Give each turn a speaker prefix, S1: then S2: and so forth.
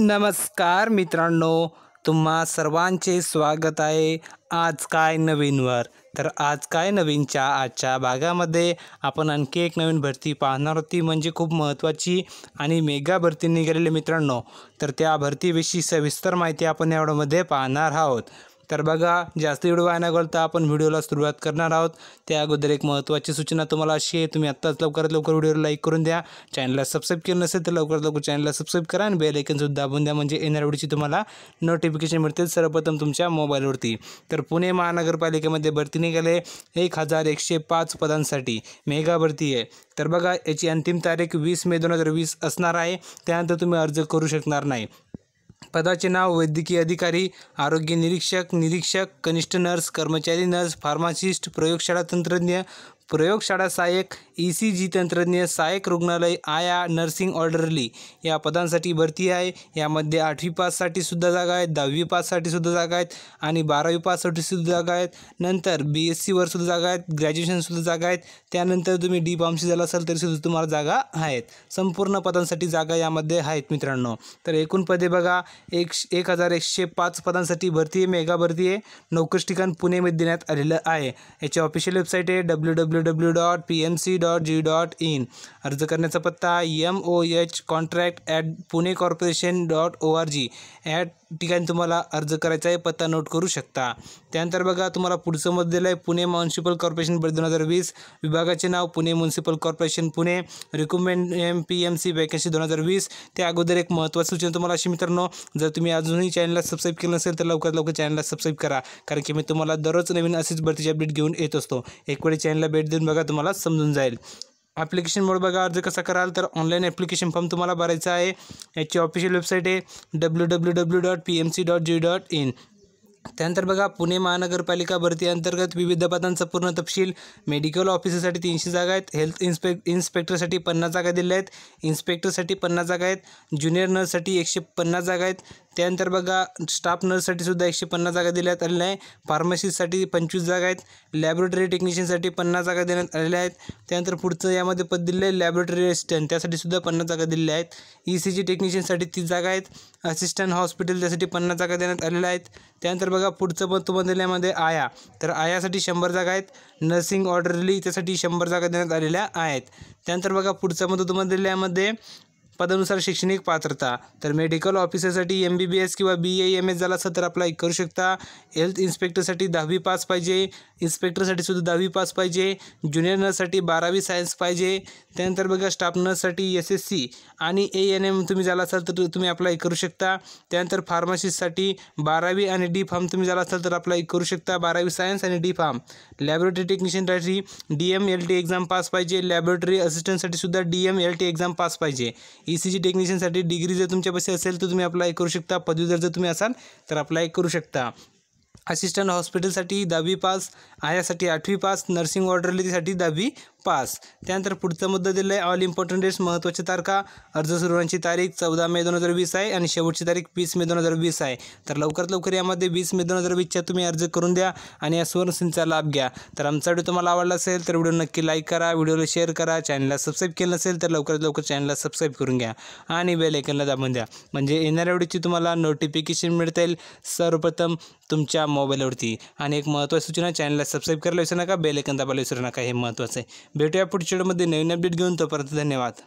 S1: नमस्कार मित्रांनो तुम्हा सर्वांचे स्वागत आहे आज काय नवीनवर तर आज काय नवीनच्या आजच्या भागामध्ये आपण आणखी एक नवीन भरती पाहणार होती म्हणजे खूप महत्त्वाची आणि मेगा भरती निघालेली मित्रांनो तर त्या भरतीविषयी सविस्तर माहिती आपण एवढ्यामध्ये पाहणार आहोत तर बघा जास्त व्हिडिओ वाया न घालता आपण व्हिडिओला सुरुवात करणार आहोत त्या अगोदर एक महत्त्वाची सूचना तुम्हाला अशी आहे तुम्ही आत्ताच लवकरात लवकर व्हिडिओला लाईक करून द्या चॅनलला सबस्क्राईब केलं नसेल तर लवकरात लवकर चॅनलला सबस्क्राईब करा आणि बेलायकनसुद्धा दाबून द्या म्हणजे येणार व्हिडिओची तुम्हाला नोटिफिकेशन मिळतील सर्वप्रथम तुमच्या मोबाईलवरती तर पुणे महानगरपालिकेमध्ये भरती निघाले एक हजार एकशे पाच पदांसाठी मेगा भरती आहे तर बघा याची अंतिम तारीख वीस मे दोन हजार वीस असणार आहे त्यानंतर तुम्ही अर्ज करू शकणार नाही पदाचे नाव वैद्यकीय अधिकारी आरोग्य निरीक्षक निरीक्षक कनिष्ठ नर्स कर्मचारी नर्स फार्मासिस्ट प्रयोगशाळा तंत्रज्ञ प्रयोगशाळा सहाय्यक ई सी जी तंत्रज्ञ सहाय्यक रुग्णालय आया नर्सिंग ऑर्डरली या पदांसाठी भरती आहे यामध्ये आठवी पाससाठी सुद्धा जागा आहेत दहावी पाससाठी सुद्धा जागा आहेत आणि बारावी पाससाठी सुद्धा जागा आहेत नंतर बी एस सीवर सुद्धा जागा आहेत ग्रॅज्युएशनसुद्धा जागा आहेत त्यानंतर तुम्ही डी फार्मसी झाला असाल तरीसुद्धा तुम्हाला जागा आहेत संपूर्ण पदांसाठी जागा यामध्ये आहेत मित्रांनो तर एकूण पदे बघा एक एक हजार एकशे पाच पदांसाठी भरती आहे मेगा भरती आहे नोकरी ठिकाण पुणेमध्ये देण्यात आलेलं आहे याची ऑफिशियल वेबसाईट आहे W W W W dot P M C dot G dot in अर्ज करण्याचा पत्ता M O H contract at Pune corporation dot O R G at ठिकाणी तुम्हाला अर्ज करायचा आहे पत्ता नोट करू शकता त्यानंतर बघा तुम्हाला पुढचं मत दिलं आहे पुणे म्युन्सिपल कॉर्पोरेशन दोन हजार वीस विभागाचे नाव Pune municipal corporation Pune recruitment M P M C vacancy दोन हजार वीस त्या अगोदर एक महत्त्वाची सूचना तुम्हाला अशी मित्रांनो जर तुम्ही अजूनही चॅनलला सबस्क्राईब केलं नसेल तर लवकरात लवकर चॅनलला सबस्क्राईब करा कारण की मी तुम्हाला दररोज नवीन असेच भरतीची अपडेट घेऊन येत असतो एक वेळी चॅनलला भेट देऊन बघा तुम्हाला समजून जाईल मोड बघा अर्ज कसा कराल तर ऑनलाईन ॲप्लिकेशन फॉर्म तुम्हाला भरायचा आहे याची ऑफिशियल वेबसाईट आहे W W W dot P M C dot G dot in त्यानंतर बघा पुणे महानगरपालिका भरती अंतर्गत विविध पदांचा पूर्ण तपशील मेडिकल ऑफिसरसाठी तीनशे जागा आहेत हेल्थ इन्स्पे इन्स्पेक्टरसाठी पन्नास जागा दिल्या आहेत इन्स्पेक्टरसाठी पन्नास जागा आहेत ज्युनियर नर्ससाठी एकशे पन्नास जागा आहेत त्यानंतर बघा स्टाफ नर्ससाठी सुद्धा एकशे पन्नास जागा देण्यात आलेल्या आहेत फार्मसिस्टसाठी पंचवीस जागा आहेत लॅबोरेटरी टेक्निशियनसाठी पन्नास जागा देण्यात आलेल्या आहेत त्यानंतर पुढचं यामध्ये पद दिलं आहे लॅबोरेटरी असिस्टंट त्यासाठी सुद्धा पन्नास जागा दिलेल्या आहेत ई सी जी टेक्निशियनसाठी तीस जागा आहेत असिस्टंट हॉस्पिटल त्यासाठी पन्नास जागा देण्यात आलेल्या आहेत त्यानंतर बघा पुढचं पद तुम्हाला दिल्यामध्ये आया तर आयासाठी शंभर जागा आहेत नर्सिंग ऑर्डरली त्यासाठी शंभर जागा देण्यात आलेल्या आहेत त्यानंतर बघा पुढचं मत तुम्हाला दिल्यामध्ये पदानुसार शैक्षणिक पात्रता तर मेडिकल ऑफिसरसाठी एम बी बी एस किंवा बी ए एम एस झाला असाल तर अप्लाय करू शकता हेल्थ इन्स्पेक्टरसाठी दहावी पास पाहिजे इन्स्पेक्टरसाठी सुद्धा दहावी पास पाहिजे ज्युनियर नर्ससाठी बारावी सायन्स पाहिजे त्यानंतर बघा स्टाफ नर्ससाठी एस एस सी आणि ए एन एम तुम्ही झाला असाल तर तुम्ही अप्लाय करू शकता त्यानंतर फार्मासिस्टसाठी बारावी आणि डी फार्म तुम्ही झाला असाल तर अप्लाय करू शकता बारावी सायन्स आणि डी फार्म लॅबोरेटरी टेक्निशियनसाठी D M L T exam pass पाहिजे लॅबोरेटरी असिस्टंटसाठी सुद्धा D M L T exam pass पाहिजे ई सी जी टेक्निशियनसाठी डिग्री जर तुमच्यापाशी असेल तर तुम्ही अप्लाय करू शकता पदवी जर तुम्ही असाल तर अप्लाय करू शकता असिस्टंट हॉस्पिटलसाठी दहावी पास आयासाठी आठवी पास नर्सिंग ऑर्डरलीसाठी दहावी पास त्यानंतर पुढचा मुद्दा दिला आहे ऑल इम्पॉर्टंट डेट्स महत्त्वाची तारखा अर्ज सुरुवाची तारीख चौदा मे दोन हजार वीस आहे आणि शेवटची तारीख वीस मे दोन हजार वीस आहे तर लवकरात लवकर यामध्ये वीस मे दोन हजार वीसच्या तुम्ही अर्ज करून द्या आणि या सुवर्णसिंचा लाभ घ्या तर आमचा व्हिडिओ तुम्हाला आवडला असेल तर व्हिडिओ नक्की लाईक करा व्हिडिओला शेअर करा चॅनलला सबस्क्राईब केलं नसेल तर लवकरात लवकर चॅनलला सबस्क्राईब करून घ्या आणि बेल दाबून द्या म्हणजे येणाऱ्या व्हिडिओची तुम्हाला नोटिफिकेशन मिळता सर्वप्रथम तुमच्या मोबाईलवरती आणि एक महत्त्वाची सूचना चॅनलला सबस्क्राईब करायला विसरू नका बेल दाबायला विसरू नका हे महत्त्वाचं आहे भेटूया पुढच्या व्हिडिओमध्ये नवीन अपडेट घेऊन तोपर्यंत धन्यवाद